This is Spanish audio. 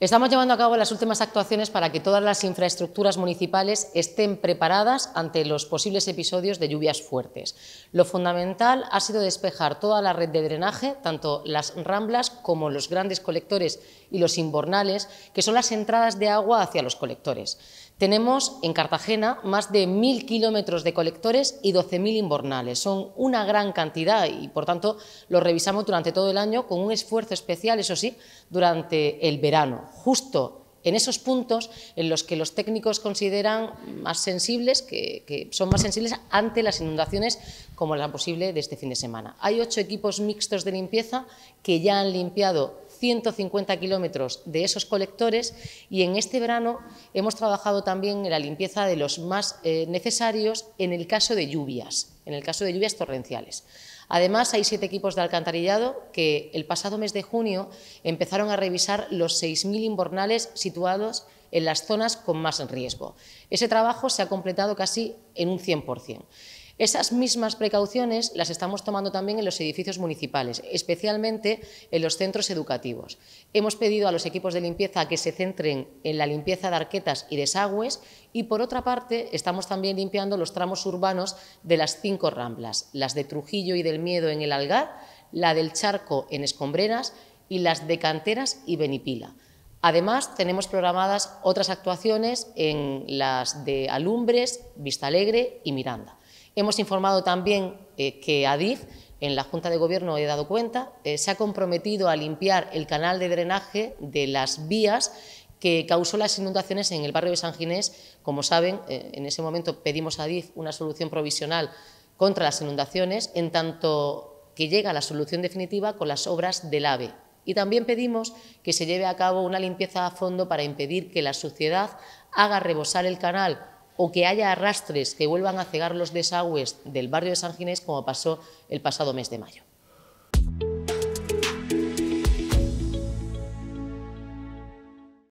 Estamos llevando a cabo las últimas actuaciones para que todas las infraestructuras municipales estén preparadas ante los posibles episodios de lluvias fuertes. Lo fundamental ha sido despejar toda la red de drenaje, tanto las ramblas como los grandes colectores y los inbornales, que son las entradas de agua hacia los colectores. Tenemos en Cartagena más de 1.000 kilómetros de colectores y 12.000 inbornales. Son una gran cantidad y, por tanto, lo revisamos durante todo el año con un esfuerzo especial, eso sí, durante el verano justo en esos puntos en los que los técnicos consideran más sensibles, que, son más sensibles ante las inundaciones como la posible de este fin de semana. Hay ocho equipos mixtos de limpieza que ya han limpiado 150 kilómetros de esos colectores y en este verano hemos trabajado también en la limpieza de los más eh, necesarios en el caso de lluvias, en el caso de lluvias torrenciales. Además, hay siete equipos de alcantarillado que el pasado mes de junio empezaron a revisar los 6.000 inbornales situados en las zonas con más riesgo. Ese trabajo se ha completado casi en un 100%. Esas mismas precauciones las estamos tomando también en los edificios municipales, especialmente en los centros educativos. Hemos pedido a los equipos de limpieza que se centren en la limpieza de arquetas y desagües y, por otra parte, estamos también limpiando los tramos urbanos de las cinco ramblas, las de Trujillo y del Miedo en el Algar, la del Charco en Escombreras y las de Canteras y Benipila. Además, tenemos programadas otras actuaciones en las de Alumbres, Vistalegre y Miranda. Hemos informado también eh, que ADIF, en la Junta de Gobierno he dado cuenta, eh, se ha comprometido a limpiar el canal de drenaje de las vías que causó las inundaciones en el barrio de San Ginés. Como saben, eh, en ese momento pedimos a ADIF una solución provisional contra las inundaciones, en tanto que llega la solución definitiva con las obras del AVE. Y también pedimos que se lleve a cabo una limpieza a fondo para impedir que la suciedad haga rebosar el canal o que haya arrastres que vuelvan a cegar los desagües del barrio de San Ginés como pasó el pasado mes de mayo.